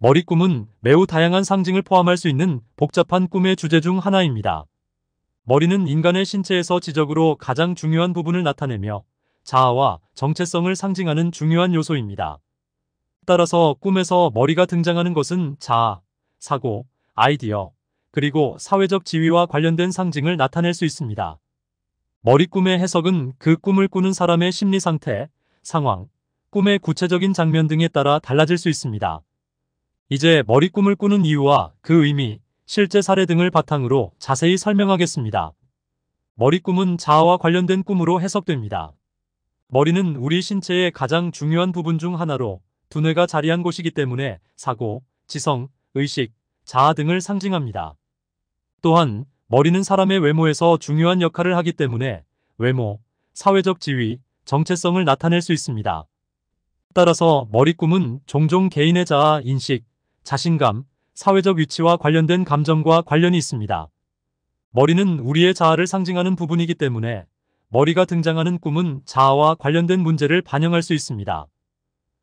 머리 꿈은 매우 다양한 상징을 포함할 수 있는 복잡한 꿈의 주제 중 하나입니다. 머리는 인간의 신체에서 지적으로 가장 중요한 부분을 나타내며 자아와 정체성을 상징하는 중요한 요소입니다. 따라서 꿈에서 머리가 등장하는 것은 자아, 사고, 아이디어, 그리고 사회적 지위와 관련된 상징을 나타낼 수 있습니다. 머리 꿈의 해석은 그 꿈을 꾸는 사람의 심리 상태, 상황, 꿈의 구체적인 장면 등에 따라 달라질 수 있습니다. 이제 머리 꿈을 꾸는 이유와 그 의미, 실제 사례 등을 바탕으로 자세히 설명하겠습니다. 머리 꿈은 자아와 관련된 꿈으로 해석됩니다. 머리는 우리 신체의 가장 중요한 부분 중 하나로 두뇌가 자리한 곳이기 때문에 사고, 지성, 의식, 자아 등을 상징합니다. 또한 머리는 사람의 외모에서 중요한 역할을 하기 때문에 외모, 사회적 지위, 정체성을 나타낼 수 있습니다. 따라서 머리 꿈은 종종 개인의 자아, 인식, 자신감, 사회적 위치와 관련된 감정과 관련이 있습니다. 머리는 우리의 자아를 상징하는 부분이기 때문에 머리가 등장하는 꿈은 자아와 관련된 문제를 반영할 수 있습니다.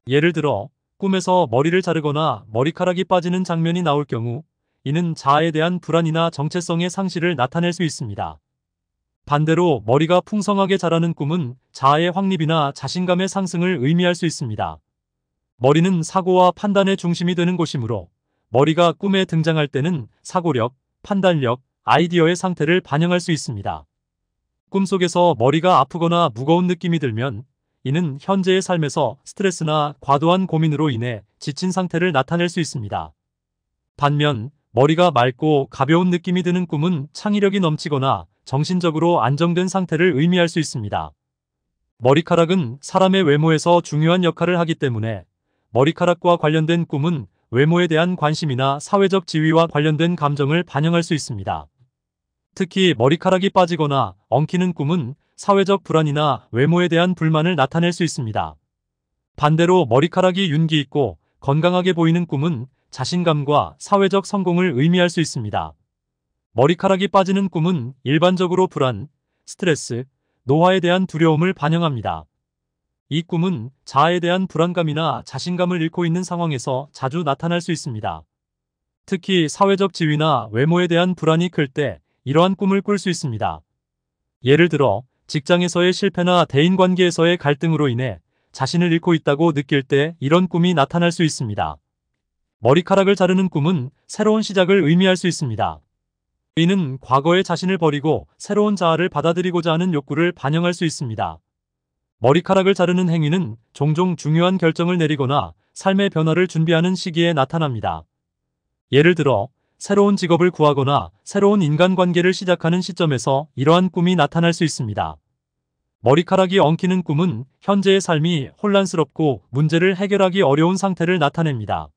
예를 들어 꿈에서 머리를 자르거나 머리카락이 빠지는 장면이 나올 경우 이는 자아에 대한 불안이나 정체성의 상실을 나타낼 수 있습니다. 반대로 머리가 풍성하게 자라는 꿈은 자아의 확립이나 자신감의 상승을 의미할 수 있습니다. 머리는 사고와 판단의 중심이 되는 곳이므로 머리가 꿈에 등장할 때는 사고력, 판단력, 아이디어의 상태를 반영할 수 있습니다. 꿈속에서 머리가 아프거나 무거운 느낌이 들면 이는 현재의 삶에서 스트레스나 과도한 고민으로 인해 지친 상태를 나타낼 수 있습니다. 반면 머리가 맑고 가벼운 느낌이 드는 꿈은 창의력이 넘치거나 정신적으로 안정된 상태를 의미할 수 있습니다. 머리카락은 사람의 외모에서 중요한 역할을 하기 때문에 머리카락과 관련된 꿈은 외모에 대한 관심이나 사회적 지위와 관련된 감정을 반영할 수 있습니다. 특히 머리카락이 빠지거나 엉키는 꿈은 사회적 불안이나 외모에 대한 불만을 나타낼 수 있습니다. 반대로 머리카락이 윤기 있고 건강하게 보이는 꿈은 자신감과 사회적 성공을 의미할 수 있습니다. 머리카락이 빠지는 꿈은 일반적으로 불안, 스트레스, 노화에 대한 두려움을 반영합니다. 이 꿈은 자아에 대한 불안감이나 자신감을 잃고 있는 상황에서 자주 나타날 수 있습니다. 특히 사회적 지위나 외모에 대한 불안이 클 때 이러한 꿈을 꿀 수 있습니다. 예를 들어 직장에서의 실패나 대인관계에서의 갈등으로 인해 자신을 잃고 있다고 느낄 때 이런 꿈이 나타날 수 있습니다. 머리카락을 자르는 꿈은 새로운 시작을 의미할 수 있습니다. 이는 과거의 자신을 버리고 새로운 자아를 받아들이고자 하는 욕구를 반영할 수 있습니다. 머리카락을 자르는 행위는 종종 중요한 결정을 내리거나 삶의 변화를 준비하는 시기에 나타납니다. 예를 들어 새로운 직업을 구하거나 새로운 인간관계를 시작하는 시점에서 이러한 꿈이 나타날 수 있습니다. 머리카락이 엉키는 꿈은 현재의 삶이 혼란스럽고 문제를 해결하기 어려운 상태를 나타냅니다.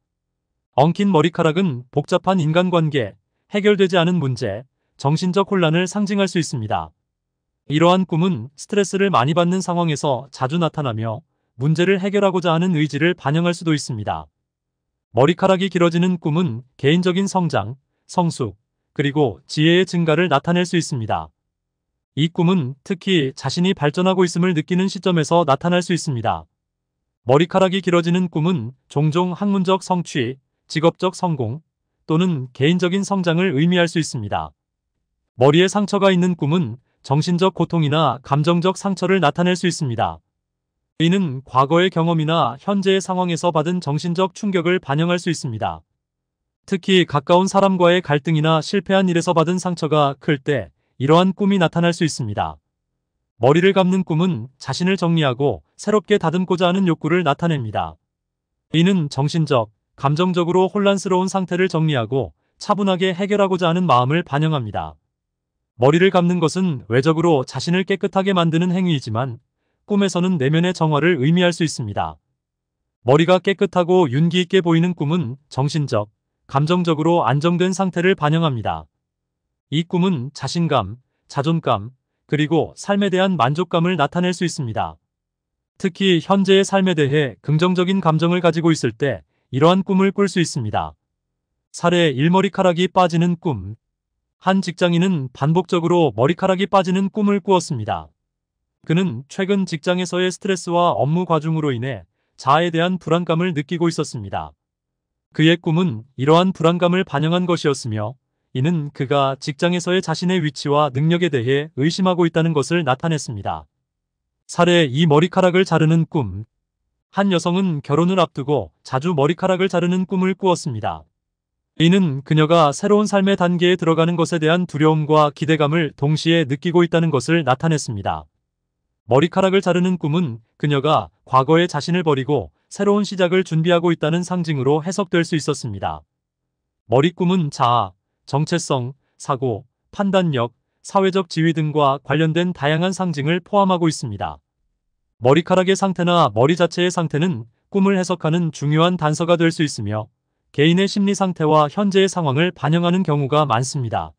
엉킨 머리카락은 복잡한 인간관계, 해결되지 않은 문제, 정신적 혼란을 상징할 수 있습니다. 이러한 꿈은 스트레스를 많이 받는 상황에서 자주 나타나며 문제를 해결하고자 하는 의지를 반영할 수도 있습니다. 머리카락이 길어지는 꿈은 개인적인 성장, 성숙, 그리고 지혜의 증가를 나타낼 수 있습니다. 이 꿈은 특히 자신이 발전하고 있음을 느끼는 시점에서 나타날 수 있습니다. 머리카락이 길어지는 꿈은 종종 학문적 성취, 직업적 성공, 또는 개인적인 성장을 의미할 수 있습니다. 머리에 상처가 있는 꿈은 정신적 고통이나 감정적 상처를 나타낼 수 있습니다. 이는 과거의 경험이나 현재의 상황에서 받은 정신적 충격을 반영할 수 있습니다. 특히 가까운 사람과의 갈등이나 실패한 일에서 받은 상처가 클 때 이러한 꿈이 나타날 수 있습니다. 머리를 감는 꿈은 자신을 정리하고 새롭게 다듬고자 하는 욕구를 나타냅니다. 이는 정신적, 감정적으로 혼란스러운 상태를 정리하고 차분하게 해결하고자 하는 마음을 반영합니다. 머리를 감는 것은 외적으로 자신을 깨끗하게 만드는 행위이지만 꿈에서는 내면의 정화를 의미할 수 있습니다. 머리가 깨끗하고 윤기 있게 보이는 꿈은 정신적, 감정적으로 안정된 상태를 반영합니다. 이 꿈은 자신감, 자존감, 그리고 삶에 대한 만족감을 나타낼 수 있습니다. 특히 현재의 삶에 대해 긍정적인 감정을 가지고 있을 때 이러한 꿈을 꿀 수 있습니다. 살에 일머리카락이 빠지는 꿈, 한 직장인은 반복적으로 머리카락이 빠지는 꿈을 꾸었습니다. 그는 최근 직장에서의 스트레스와 업무 과중으로 인해 자아에 대한 불안감을 느끼고 있었습니다. 그의 꿈은 이러한 불안감을 반영한 것이었으며 이는 그가 직장에서의 자신의 위치와 능력에 대해 의심하고 있다는 것을 나타냈습니다. 사례 이 머리카락을 자르는 꿈. 한 여성은 결혼을 앞두고 자주 머리카락을 자르는 꿈을 꾸었습니다. 이는 그녀가 새로운 삶의 단계에 들어가는 것에 대한 두려움과 기대감을 동시에 느끼고 있다는 것을 나타냈습니다. 머리카락을 자르는 꿈은 그녀가 과거의 자신을 버리고 새로운 시작을 준비하고 있다는 상징으로 해석될 수 있었습니다. 머리꿈은 자아, 정체성, 사고, 판단력, 사회적 지위 등과 관련된 다양한 상징을 포함하고 있습니다. 머리카락의 상태나 머리 자체의 상태는 꿈을 해석하는 중요한 단서가 될 수 있으며 개인의 심리 상태와 현재의 상황을 반영하는 경우가 많습니다.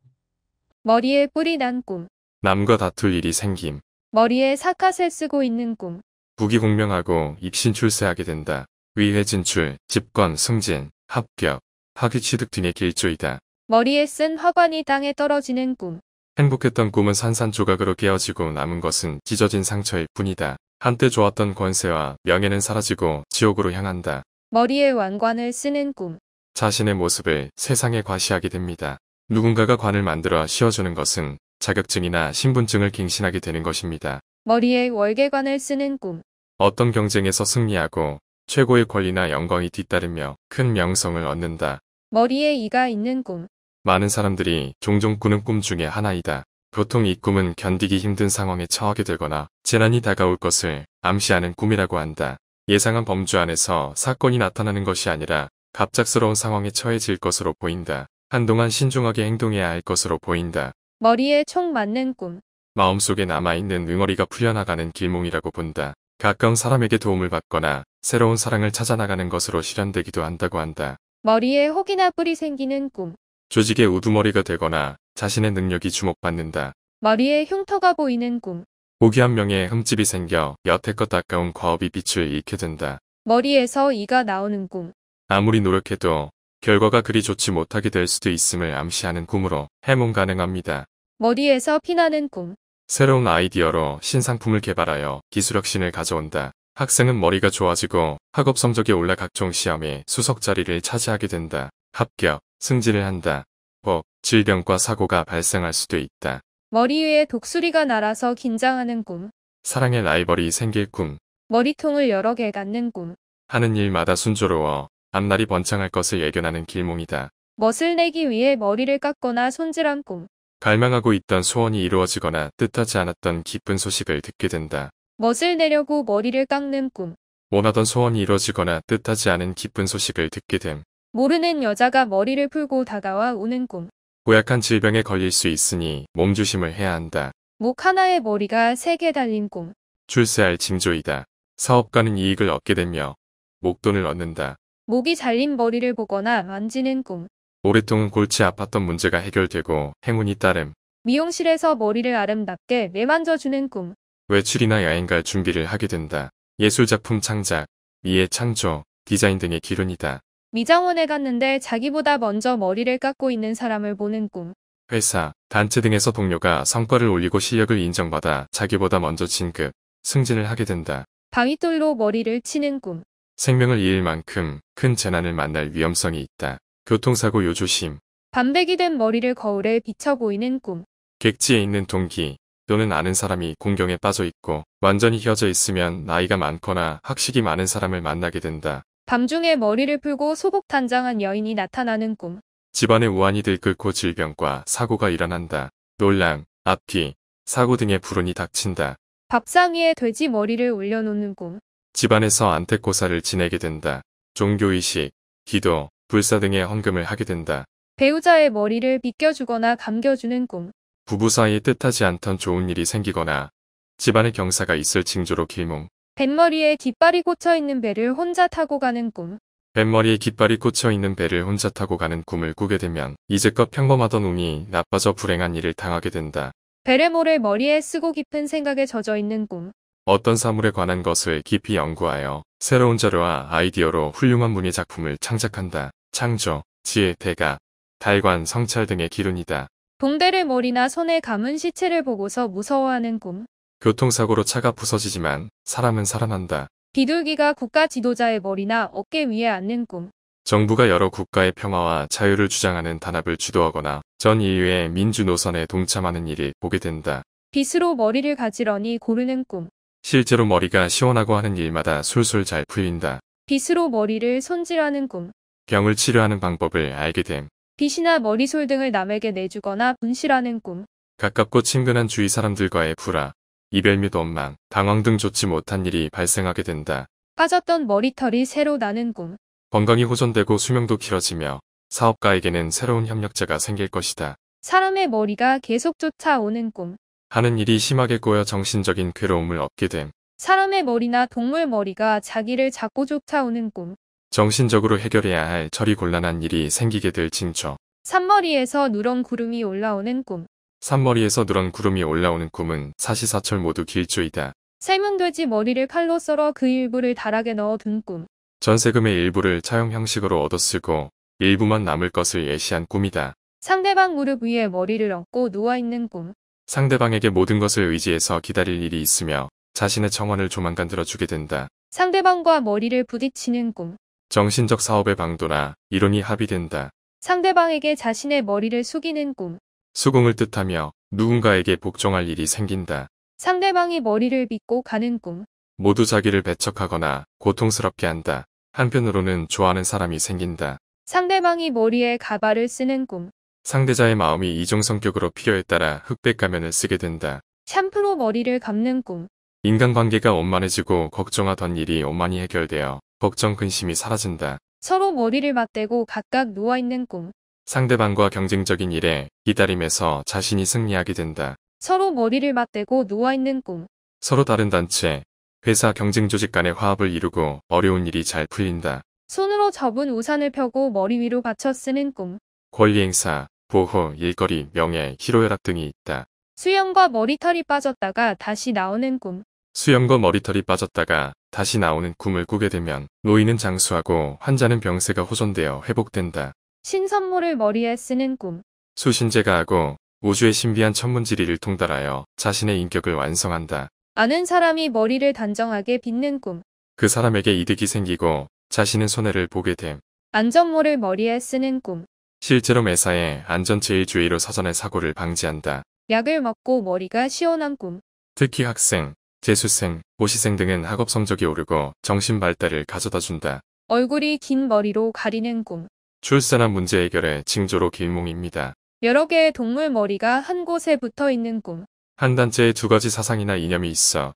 머리에 뿔이 난 꿈, 남과 다툴 일이 생김. 머리에 사카세 쓰고 있는 꿈, 부기공명하고 입신 출세하게 된다. 위회 진출, 집권, 승진, 합격, 학위 취득 등의 길조이다. 머리에 쓴 화관이 땅에 떨어지는 꿈, 행복했던 꿈은 산산조각으로 깨어지고 남은 것은 찢어진 상처일 뿐이다. 한때 좋았던 권세와 명예는 사라지고 지옥으로 향한다. 머리에 왕관을 쓰는 꿈. 자신의 모습을 세상에 과시하게 됩니다. 누군가가 관을 만들어 씌워주는 것은 자격증이나 신분증을 갱신하게 되는 것입니다. 머리에 월계관을 쓰는 꿈. 어떤 경쟁에서 승리하고 최고의 권리나 영광이 뒤따르며 큰 명성을 얻는다. 머리에 이가 있는 꿈. 많은 사람들이 종종 꾸는 꿈 중에 하나이다. 보통 이 꿈은 견디기 힘든 상황에 처하게 되거나 재난이 다가올 것을 암시하는 꿈이라고 한다. 예상한 범주 안에서 사건이 나타나는 것이 아니라 갑작스러운 상황에 처해질 것으로 보인다. 한동안 신중하게 행동해야 할 것으로 보인다. 머리에 총 맞는 꿈. 마음속에 남아있는 응어리가 풀려나가는 길몽이라고 본다. 가까운 사람에게 도움을 받거나 새로운 사랑을 찾아나가는 것으로 실현되기도 한다고 한다. 머리에 혹이나 뿔이 생기는 꿈. 조직의 우두머리가 되거나 자신의 능력이 주목받는다. 머리에 흉터가 보이는 꿈. 고귀 한 명에 흠집이 생겨 여태껏 아까운 과업이 빛을 잃게 된다. 머리에서 이가 나오는 꿈. 아무리 노력해도 결과가 그리 좋지 못하게 될 수도 있음을 암시하는 꿈으로 해몽 가능합니다. 머리에서 피나는 꿈. 새로운 아이디어로 신상품을 개발하여 기술혁신을 가져온다. 학생은 머리가 좋아지고 학업 성적이 올라 각종 시험에 수석 자리를 차지하게 된다. 합격, 승진을 한다. 법, 질병과 사고가 발생할 수도 있다. 머리 위에 독수리가 날아서 긴장하는 꿈. 사랑의 라이벌이 생길 꿈. 머리통을 여러 개 갖는 꿈. 하는 일마다 순조로워 앞날이 번창할 것을 예견하는 길몽이다. 멋을 내기 위해 머리를 깎거나 손질한 꿈. 갈망하고 있던 소원이 이루어지거나 뜻하지 않았던 기쁜 소식을 듣게 된다. 멋을 내려고 머리를 깎는 꿈. 원하던 소원이 이루어지거나 뜻하지 않은 기쁜 소식을 듣게 됨. 모르는 여자가 머리를 풀고 다가와 우는 꿈. 고약한 질병에 걸릴 수 있으니 몸조심을 해야 한다. 목하나에 머리가 세 개 달린 꿈. 출세할 징조이다. 사업가는 이익을 얻게 되며 목돈을 얻는다. 목이 잘린 머리를 보거나 만지는 꿈. 오랫동안 골치 아팠던 문제가 해결되고 행운이 따름. 미용실에서 머리를 아름답게 매만져주는 꿈. 외출이나 여행 갈 준비를 하게 된다. 예술작품 창작, 미의 창조, 디자인 등의 기론이다 미장원에 갔는데 자기보다 먼저 머리를 깎고 있는 사람을 보는 꿈. 회사, 단체 등에서 동료가 성과를 올리고 실력을 인정받아 자기보다 먼저 진급, 승진을 하게 된다. 방위돌로 머리를 치는 꿈. 생명을 잃을 만큼 큰 재난을 만날 위험성이 있다. 교통사고 요조심. 반백이 된 머리를 거울에 비춰 보이는 꿈. 객지에 있는 동기 또는 아는 사람이 공경에 빠져 있고 완전히 휘어져 있으면 나이가 많거나 학식이 많은 사람을 만나게 된다. 밤중에 머리를 풀고 소복 단장한 여인이 나타나는 꿈. 집안의 우환이 들끓고 그 질병과 사고가 일어난다. 놀랑, 앞뒤, 사고 등의 불운이 닥친다. 밥상 위에 돼지 머리를 올려놓는 꿈. 집안에서 안택고사를 지내게 된다. 종교의식, 기도, 불사 등의 헌금을 하게 된다. 배우자의 머리를 빗겨주거나 감겨주는 꿈. 부부 사이에 뜻하지 않던 좋은 일이 생기거나 집안에 경사가 있을 징조로 길몽. 뱃머리에 깃발이 꽂혀있는 배를 혼자 타고 가는 꿈. 뱃머리에 깃발이 꽂혀있는 배를 혼자 타고 가는 꿈을 꾸게 되면 이제껏 평범하던 운이 나빠져 불행한 일을 당하게 된다. 베레모를 머리에 쓰고 깊은 생각에 젖어있는 꿈. 어떤 사물에 관한 것을 깊이 연구하여 새로운 자료와 아이디어로 훌륭한 문예 작품을 창작한다. 창조, 지혜, 대가, 달관, 성찰 등의 기운이다 동대를 머리나 손에 감은 시체를 보고서 무서워하는 꿈. 교통사고로 차가 부서지지만 사람은 살아난다. 비둘기가 국가 지도자의 머리나 어깨 위에 앉는 꿈. 정부가 여러 국가의 평화와 자유를 주장하는 단합을 주도하거나 전 이유의 민주 노선에 동참하는 일이 보게 된다. 빗으로 머리를 가지러니 고르는 꿈. 실제로 머리가 시원하고 하는 일마다 술술 잘 풀린다. 빗으로 머리를 손질하는 꿈. 병을 치료하는 방법을 알게 됨. 빗이나 머리솔 등을 남에게 내주거나 분실하는 꿈. 가깝고 친근한 주위 사람들과의 불화, 이별 및 원망, 당황 등 좋지 못한 일이 발생하게 된다. 빠졌던 머리털이 새로 나는 꿈. 건강이 호전되고 수명도 길어지며 사업가에게는 새로운 협력자가 생길 것이다. 사람의 머리가 계속 쫓아오는 꿈. 하는 일이 심하게 꼬여 정신적인 괴로움을 얻게 됨. 사람의 머리나 동물 머리가 자기를 자꾸 쫓아오는 꿈. 정신적으로 해결해야 할 처리 곤란한 일이 생기게 될 징조. 산머리에서 누런 구름이 올라오는 꿈. 산머리에서 누런 구름이 올라오는 꿈은 사시사철 모두 길조이다. 삶은 돼지 머리를 칼로 썰어 그 일부를 다락에 넣어 둔 꿈. 전세금의 일부를 차용 형식으로 얻어쓰고 일부만 남을 것을 예시한 꿈이다. 상대방 무릎 위에 머리를 얹고 누워있는 꿈. 상대방에게 모든 것을 의지해서 기다릴 일이 있으며 자신의 청원을 조만간 들어주게 된다. 상대방과 머리를 부딪히는 꿈. 정신적 사업의 방도나 이론이 합의된다. 상대방에게 자신의 머리를 숙이는 꿈. 수긍을 뜻하며 누군가에게 복종할 일이 생긴다. 상대방이 머리를 빗고 가는 꿈. 모두 자기를 배척하거나 고통스럽게 한다. 한편으로는 좋아하는 사람이 생긴다. 상대방이 머리에 가발을 쓰는 꿈. 상대자의 마음이 이중 성격으로 필요에 따라 흑백 가면을 쓰게 된다. 샴푸로 머리를 감는 꿈. 인간관계가 원만해지고 걱정하던 일이 원만히 해결되어 걱정 근심이 사라진다. 서로 머리를 맞대고 각각 누워있는 꿈. 상대방과 경쟁적인 일에 기다림에서 자신이 승리하게 된다. 서로 머리를 맞대고 누워있는 꿈. 서로 다른 단체, 회사 경쟁 조직 간의 화합을 이루고 어려운 일이 잘 풀린다. 손으로 접은 우산을 펴고 머리 위로 받쳐 쓰는 꿈. 권리 행사, 보호, 일거리, 명예, 희로혈압 등이 있다. 수염과 머리털이 빠졌다가 다시 나오는 꿈. 수염과 머리털이 빠졌다가 다시 나오는 꿈을 꾸게 되면 노인은 장수하고 환자는 병세가 호전되어 회복된다. 신선물을 머리에 쓰는 꿈. 수신제가 하고 우주의 신비한 천문지리를 통달하여 자신의 인격을 완성한다. 아는 사람이 머리를 단정하게 빚는 꿈. 그 사람에게 이득이 생기고 자신은 손해를 보게 됨. 안전모를 머리에 쓰는 꿈. 실제로 매사에 안전제일주의로 사전에 사고를 방지한다. 약을 먹고 머리가 시원한 꿈. 특히 학생, 재수생, 고시생 등은 학업 성적이 오르고 정신 발달을 가져다 준다. 얼굴이 긴 머리로 가리는 꿈. 출산한 문제 해결의 징조로 길몽입니다. 여러 개의 동물 머리가 한 곳에 붙어 있는 꿈. 한 단체에 두 가지 사상이나 이념이 있어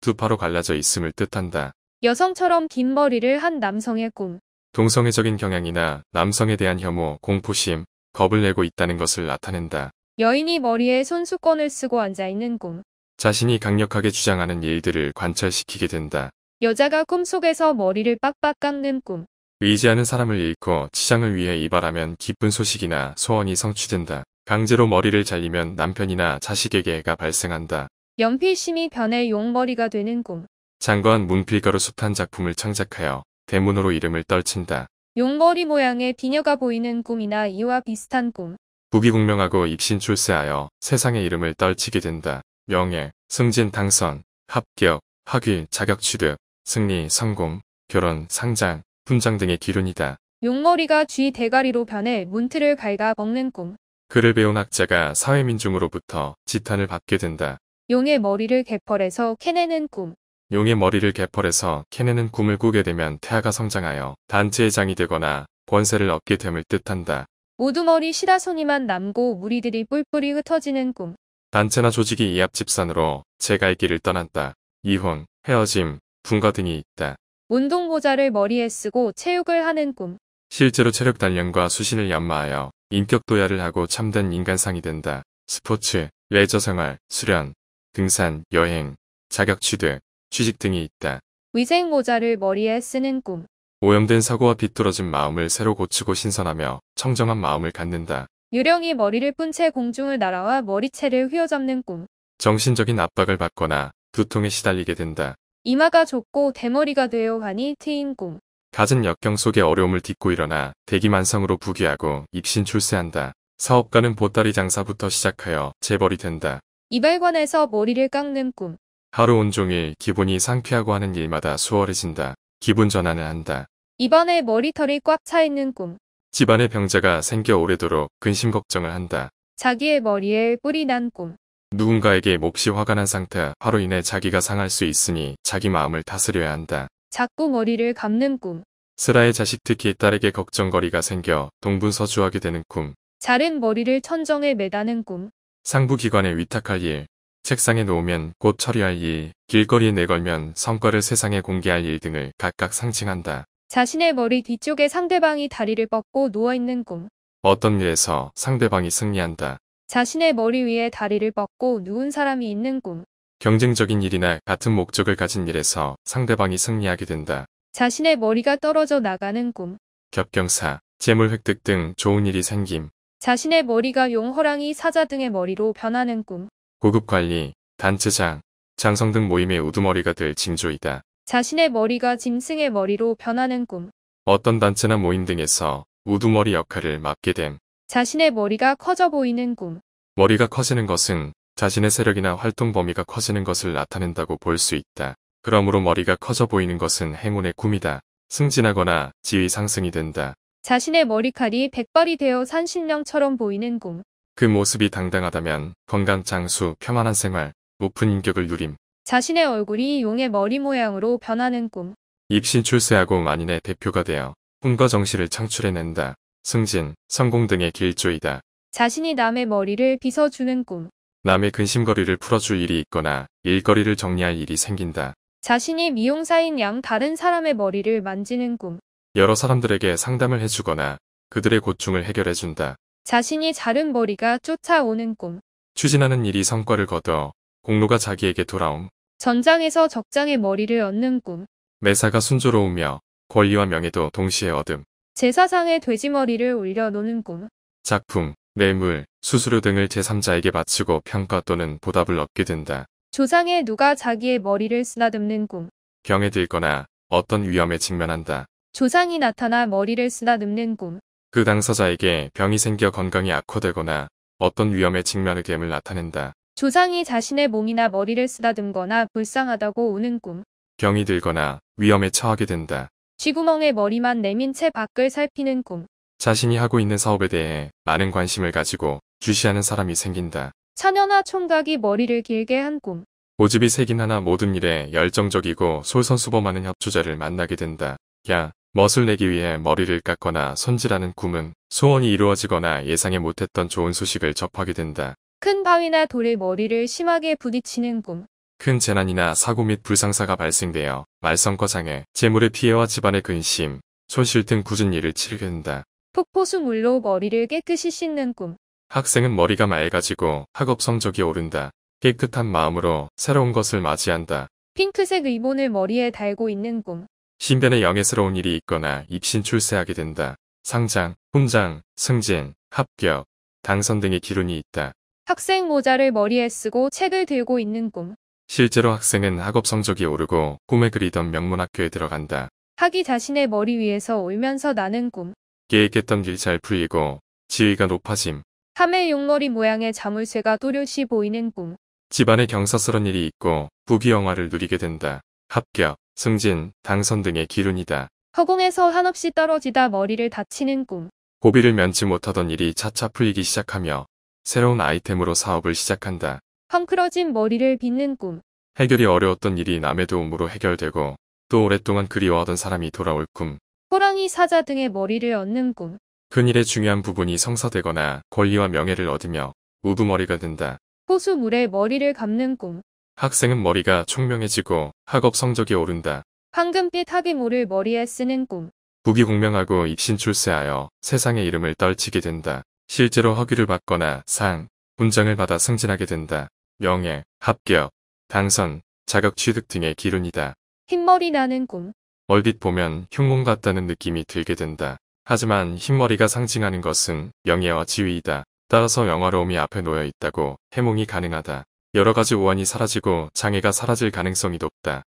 두 파로 갈라져 있음을 뜻한다. 여성처럼 긴 머리를 한 남성의 꿈. 동성애적인 경향이나 남성에 대한 혐오, 공포심, 겁을 내고 있다는 것을 나타낸다. 여인이 머리에 손수건을 쓰고 앉아있는 꿈. 자신이 강력하게 주장하는 일들을 관찰시키게 된다. 여자가 꿈속에서 머리를 빡빡 깎는 꿈. 의지하는 사람을 잃고 지장을 위해 이발하면 기쁜 소식이나 소원이 성취된다. 강제로 머리를 잘리면 남편이나 자식에게가 발생한다. 연필심이 변해 용머리가 되는 꿈. 장관 문필가로 숱한 작품을 창작하여 대문으로 이름을 떨친다. 용머리 모양의 비녀가 보이는 꿈이나 이와 비슷한 꿈. 부귀공명하고 입신출세하여 세상의 이름을 떨치게 된다. 명예, 승진 당선, 합격, 학위, 자격 취득, 승리, 성공, 결혼, 상장, 훈장 등의 기륜이다 용머리가 쥐 대가리로 변해 문틀을 갉아 먹는 꿈. 그를 배운 학자가 사회민중으로부터 지탄을 받게 된다. 용의 머리를 개펄에서 캐내는 꿈. 용의 머리를 개펄에서 캐내는 꿈을 꾸게 되면 태아가 성장하여 단체의 장이 되거나 권세를 얻게 됨을 뜻한다. 오두머리 시다손이만 남고 무리들이 뿔뿔이 흩어지는 꿈. 단체나 조직이 이합집산으로 제 갈길을 떠난다. 이혼, 헤어짐, 분거 등이 있다. 운동모자를 머리에 쓰고 체육을 하는 꿈. 실제로 체력 단련과 수신을 연마하여 인격 도야를 하고 참된 인간상이 된다. 스포츠, 레저 생활, 수련, 등산, 여행, 자격 취득, 취직 등이 있다. 위생 모자를 머리에 쓰는 꿈. 오염된 사고와 비뚤어진 마음을 새로 고치고 신선하며 청정한 마음을 갖는다. 유령이 머리를 푼채 공중을 날아와 머리채를 휘어잡는 꿈. 정신적인 압박을 받거나 두통에 시달리게 된다. 이마가 좁고 대머리가 되어 가니 트인 꿈. 갖은 역경 속에 어려움을 딛고 일어나 대기만성으로 부귀하고 입신 출세한다. 사업가는 보따리 장사부터 시작하여 재벌이 된다. 이발관에서 머리를 깎는 꿈. 하루 온종일 기분이 상쾌하고 하는 일마다 수월해진다. 기분 전환을 한다. 입안에 머리털이 꽉 차 있는 꿈. 집안에 병자가 생겨 오래도록 근심 걱정을 한다. 자기의 머리에 뿌리 난 꿈. 누군가에게 몹시 화가 난 상태 화로 인해 자기가 상할 수 있으니 자기 마음을 다스려야 한다. 자꾸 머리를 감는 꿈. 슬아의 자식 특히 딸에게 걱정거리가 생겨 동분서주하게 되는 꿈. 자른 머리를 천정에 매다는 꿈. 상부기관에 위탁할 일. 책상에 놓으면 곧 처리할 일. 길거리에 내걸면 성과를 세상에 공개할 일 등을 각각 상징한다. 자신의 머리 뒤쪽에 상대방이 다리를 뻗고 누워있는 꿈. 어떤 일에서 상대방이 승리한다. 자신의 머리 위에 다리를 뻗고 누운 사람이 있는 꿈. 경쟁적인 일이나 같은 목적을 가진 일에서 상대방이 승리하게 된다. 자신의 머리가 떨어져 나가는 꿈. 겹경사, 재물 획득 등 좋은 일이 생김. 자신의 머리가 용, 호랑이, 사자 등의 머리로 변하는 꿈. 고급 관리, 단체장, 장성 등 모임의 우두머리가 될 징조이다. 자신의 머리가 짐승의 머리로 변하는 꿈. 어떤 단체나 모임 등에서 우두머리 역할을 맡게 됨. 자신의 머리가 커져 보이는 꿈. 머리가 커지는 것은 자신의 세력이나 활동 범위가 커지는 것을 나타낸다고 볼 수 있다. 그러므로 머리가 커져 보이는 것은 행운의 꿈이다. 승진하거나 지위 상승이 된다. 자신의 머리칼이 백발이 되어 산신령처럼 보이는 꿈. 그 모습이 당당하다면 건강 장수, 평안한 생활, 높은 인격을 누림. 자신의 얼굴이 용의 머리 모양으로 변하는 꿈. 입신 출세하고 만인의 대표가 되어 꿈과 정신을 창출해낸다. 승진, 성공 등의 길조이다. 자신이 남의 머리를 빗어주는 꿈. 남의 근심거리를 풀어줄 일이 있거나 일거리를 정리할 일이 생긴다. 자신이 미용사인 양 다른 사람의 머리를 만지는 꿈. 여러 사람들에게 상담을 해주거나 그들의 고충을 해결해준다. 자신이 자른 머리가 쫓아오는 꿈. 추진하는 일이 성과를 거둬 공로가 자기에게 돌아옴. 전장에서 적장의 머리를 얻는 꿈. 매사가 순조로우며 권리와 명예도 동시에 얻음. 제사상의 돼지머리를 올려놓는 꿈. 작품, 뇌물, 수수료 등을 제3자에게 바치고 평가 또는 보답을 얻게 된다. 조상의 누가 자기의 머리를 쓰다듬는 꿈. 병에 들거나 어떤 위험에 직면한다. 조상이 나타나 머리를 쓰다듬는 꿈. 그 당사자에게 병이 생겨 건강이 악화되거나 어떤 위험에 직면을 됨을 나타낸다. 조상이 자신의 몸이나 머리를 쓰다듬거나 불쌍하다고 우는 꿈. 병이 들거나 위험에 처하게 된다. 쥐구멍에 머리만 내민 채 밖을 살피는 꿈. 자신이 하고 있는 사업에 대해 많은 관심을 가지고 주시하는 사람이 생긴다. 천연나 총각이 머리를 길게 한 꿈. 고집이 세긴 하나 모든 일에 열정적이고 솔선수범하는 협조자를 만나게 된다. 야, 멋을 내기 위해 머리를 깎거나 손질하는 꿈은 소원이 이루어지거나 예상에 못했던 좋은 소식을 접하게 된다. 큰 바위나 돌에 머리를 심하게 부딪히는 꿈. 큰 재난이나 사고 및 불상사가 발생되어 말썽과 장애, 재물의 피해와 집안의 근심, 손실 등 굳은 일을 치르게 된다. 폭포수물로 머리를 깨끗이 씻는 꿈. 학생은 머리가 맑아지고 학업 성적이 오른다. 깨끗한 마음으로 새로운 것을 맞이한다. 핑크색 리본을 머리에 달고 있는 꿈. 신변에 영예스러운 일이 있거나 입신 출세하게 된다. 상장, 훈장, 승진, 합격, 당선 등의 기운이 있다. 학생 모자를 머리에 쓰고 책을 들고 있는 꿈. 실제로 학생은 학업 성적이 오르고 꿈에 그리던 명문학교에 들어간다. 학이 자신의 머리 위에서 울면서 나는 꿈. 계획했던 길 잘 풀리고 지위가 높아짐. 함의 용머리 모양의 자물쇠가 또렷이 보이는 꿈. 집안에 경사스런 일이 있고 부귀영화를 누리게 된다. 합격, 승진, 당선 등의 기운이다 허공에서 한없이 떨어지다 머리를 다치는 꿈. 고비를 면치 못하던 일이 차차 풀리기 시작하며 새로운 아이템으로 사업을 시작한다. 헝클어진 머리를 빗는 꿈. 해결이 어려웠던 일이 남의 도움으로 해결되고 또 오랫동안 그리워하던 사람이 돌아올 꿈. 호랑이 사자 등의 머리를 얻는 꿈. 큰일의 중요한 부분이 성사되거나 권리와 명예를 얻으며 우두머리가 된다. 호수 물에 머리를 감는 꿈. 학생은 머리가 총명해지고 학업 성적이 오른다. 황금빛 합의모를 머리에 쓰는 꿈. 부귀공명하고 입신출세하여 세상의 이름을 떨치게 된다. 실제로 허위를 받거나 상, 훈장을 받아 승진하게 된다. 명예, 합격, 당선, 자격 취득 등의 기운이다 흰머리 나는 꿈. 얼핏 보면 흉몽 같다는 느낌이 들게 된다. 하지만 흰머리가 상징하는 것은 명예와 지위이다. 따라서 영화로움이 앞에 놓여 있다고 해몽이 가능하다. 여러 가지 우환이 사라지고 장애가 사라질 가능성이 높다.